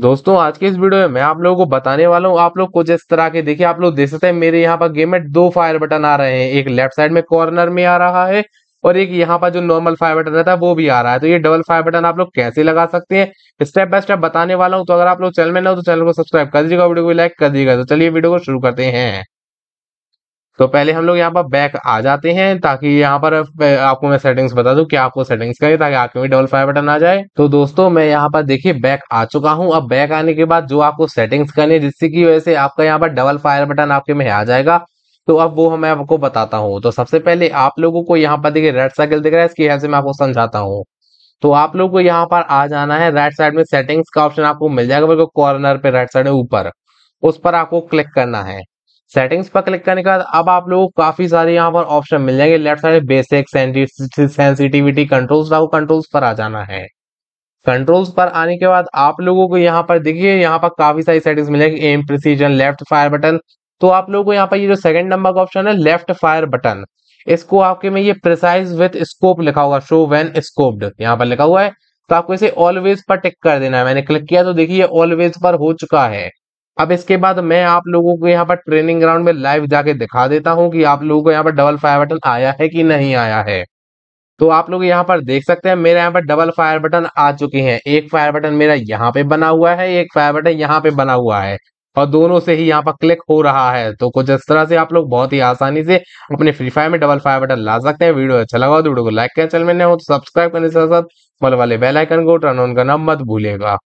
दोस्तों आज के इस वीडियो में मैं आप लोगों को बताने वाला हूँ आप लोग कुछ इस तरह के देखिए आप लोग देख सकते हैं मेरे यहाँ पर गेम में दो फायर बटन आ रहे हैं एक लेफ्ट साइड में कॉर्नर में आ रहा है और एक यहाँ पर जो नॉर्मल फायर बटन रहता है वो भी आ रहा है तो ये डबल फायर बटन आप लोग कैसे लगा सकते हैं स्टेप बाय स्टेप बताने वाला हूँ तो अगर आप लोग चैनल में ना हो तो चैनल को सब्सक्राइब कर दीजिएगा वीडियो को लाइक कर दीजिएगा तो चलिए वीडियो को शुरू करते हैं तो पहले हम लोग यहाँ पर बैक आ जाते हैं ताकि यहाँ पर आपको मैं सेटिंग्स बता दूं कि आपको सेटिंग्स करें ताकि आपके भी डबल फाइव बटन आ जाए तो दोस्तों मैं यहाँ पर देखिए बैक आ चुका हूँ अब बैक आने के बाद जो आपको सेटिंग्स करनी है जिससे की वजह से आपका यहाँ पर डबल फायर बटन आपके में आ जाएगा तो अब वो मैं आपको बताता हूँ तो सबसे पहले आप लोगों को यहाँ पर देखिए रेड साइकिल दिख रहा है इसकी हेल्प से मैं आपको समझाता हूँ तो आप लोग को यहाँ पर आ जाना है राइट साइड में सेटिंग्स का ऑप्शन आपको मिल जाएगा बिल्कुल कॉर्नर पे राइट साइड में ऊपर उस पर आपको क्लिक करना है सेटिंग्स पर क्लिक करने के बाद अब आप लोगों को काफी सारे यहाँ पर ऑप्शन मिल जाएंगे left side basic sensitivity controls आपको कंट्रोल्स पर आ जाना है कंट्रोल्स पर आने के बाद आप लोगों को यहाँ पर देखिए यहाँ पर काफी सारी सेटिंग्स मिलेगी aim precision left fire button तो आप लोगों को यहाँ पर ये जो सेकंड नंबर का ऑप्शन है लेफ्ट फायर बटन इसको आपके में ये प्रिसाइज विथ स्कोप लिखा होगा शो वेन स्कोप्ड यहाँ पर लिखा हुआ है तो आपको इसे ऑलवेज पर टिक कर देना है मैंने क्लिक किया तो देखिए ऑलवेज पर हो चुका है अब इसके बाद मैं आप लोगों को यहाँ पर ट्रेनिंग ग्राउंड में लाइव जाके दिखा देता हूँ कि आप लोगों को यहाँ पर डबल फायर बटन आया है कि नहीं आया है तो आप लोग यहाँ पर देख सकते हैं मेरे यहाँ पर डबल फायर बटन आ चुके हैं एक फायर बटन मेरा यहाँ पे बना हुआ है एक फायर बटन यहाँ पे बना हुआ है और दोनों से ही यहाँ पर क्लिक हो रहा है तो कुछ इस तरह से आप लोग बहुत ही आसानी से अपने फ्री फायर में डबल फायर बटन ला सकते हैं वीडियो अच्छा लगा तो वीडियो को लाइक करें चल मैंने हो तो सब्सक्राइब करने के साथ साथ वाले बेलाइकन को टर्न ऑन करना मत भूलेगा